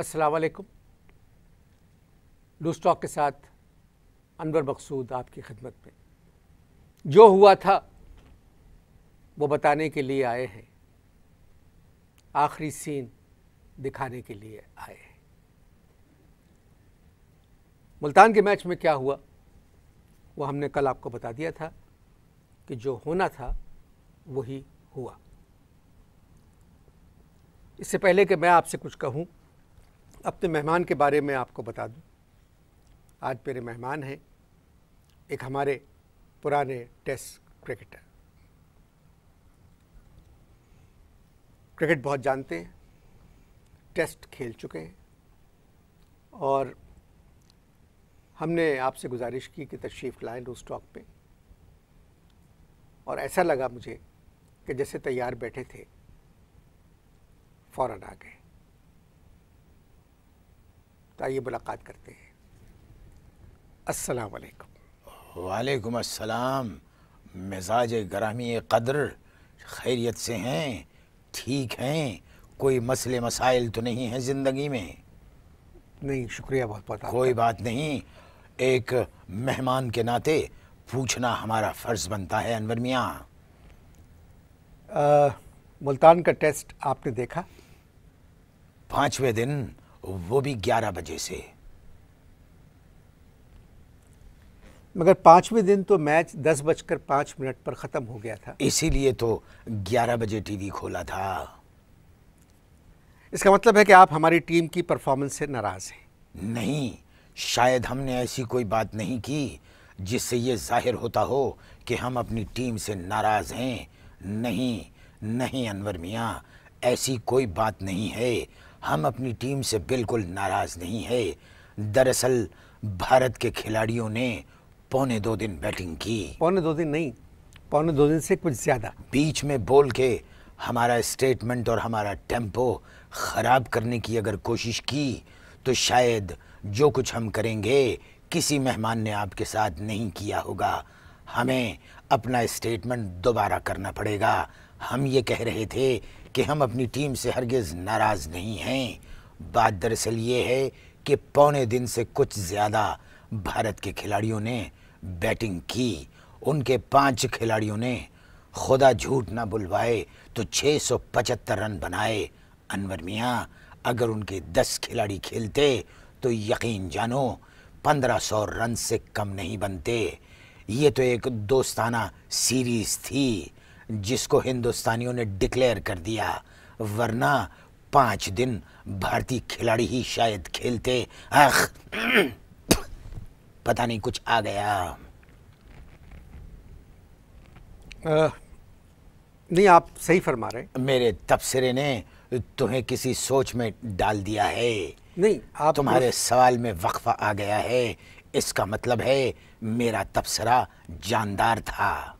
असलकम लूस्टॉक के साथ अनवर मकसूद आपकी खिदमत में जो हुआ था वो बताने के लिए आए हैं आखिरी सीन दिखाने के लिए आए हैं मुल्तान के मैच में क्या हुआ वो हमने कल आपको बता दिया था कि जो होना था वही हुआ इससे पहले कि मैं आपसे कुछ कहूँ अपने मेहमान के बारे में आपको बता दूं आज मेरे मेहमान हैं एक हमारे पुराने टेस्ट क्रिकेटर क्रिकेट बहुत जानते हैं टेस्ट खेल चुके हैं और हमने आपसे गुजारिश की कि तशरीफ़ लाएँ लूज टॉक पे और ऐसा लगा मुझे कि जैसे तैयार बैठे थे फ़ौर आ गए तो आइए मुलाकात करते हैं अस्सलाम वालेकुम अस्सलाम मिजाज गरमी कदर खैरियत से हैं ठीक हैं कोई मसले मसाइल तो नहीं हैं ज़िंदगी में नहीं शुक्रिया बहुत बहुत कोई बात नहीं एक मेहमान के नाते पूछना हमारा फ़र्ज़ बनता है अनवर मियाँ मुल्तान का टेस्ट आपने देखा पाँचवें दिन वो भी ग्यारह बजे से मगर पांचवें दिन तो मैच दस बजकर पांच मिनट पर ख़त्म हो गया था इसीलिए तो ग्यारह बजे टीवी खोला था इसका मतलब है कि आप हमारी टीम की परफॉर्मेंस से नाराज़ हैं नहीं शायद हमने ऐसी कोई बात नहीं की जिससे ये जाहिर होता हो कि हम अपनी टीम से नाराज़ हैं नहीं नहीं अनवर मियाँ ऐसी कोई बात नहीं है हम अपनी टीम से बिल्कुल नाराज़ नहीं है दरअसल भारत के खिलाड़ियों ने पौने दो दिन बैटिंग की पौने दो दिन नहीं पौने दो दिन से कुछ ज़्यादा बीच में बोल के हमारा स्टेटमेंट और हमारा टेम्पो ख़राब करने की अगर कोशिश की तो शायद जो कुछ हम करेंगे किसी मेहमान ने आपके साथ नहीं किया होगा हमें अपना स्टेटमेंट दोबारा करना पड़ेगा हम ये कह रहे थे कि हम अपनी टीम से हरगिज़ नाराज़ नहीं हैं बात दरअसल ये है कि पौने दिन से कुछ ज़्यादा भारत के खिलाड़ियों ने बैटिंग की उनके पांच खिलाड़ियों ने खुदा झूठ ना बुलवाए तो 675 रन बनाए अनवर मियाँ अगर उनके 10 खिलाड़ी खेलते तो यकीन जानो 1500 रन से कम नहीं बनते ये तो एक दोस्ताना सीरीज़ थी जिसको हिंदुस्तानियों ने डिक्लेयर कर दिया वरना पांच दिन भारतीय खिलाड़ी ही शायद खेलते आख पता नहीं कुछ आ गया आ, नहीं आप सही फरमा रहे मेरे तबसरे ने तुम्हें किसी सोच में डाल दिया है नहीं आप तुम्हारे उस... सवाल में वक्फा आ गया है इसका मतलब है मेरा तबसरा जानदार था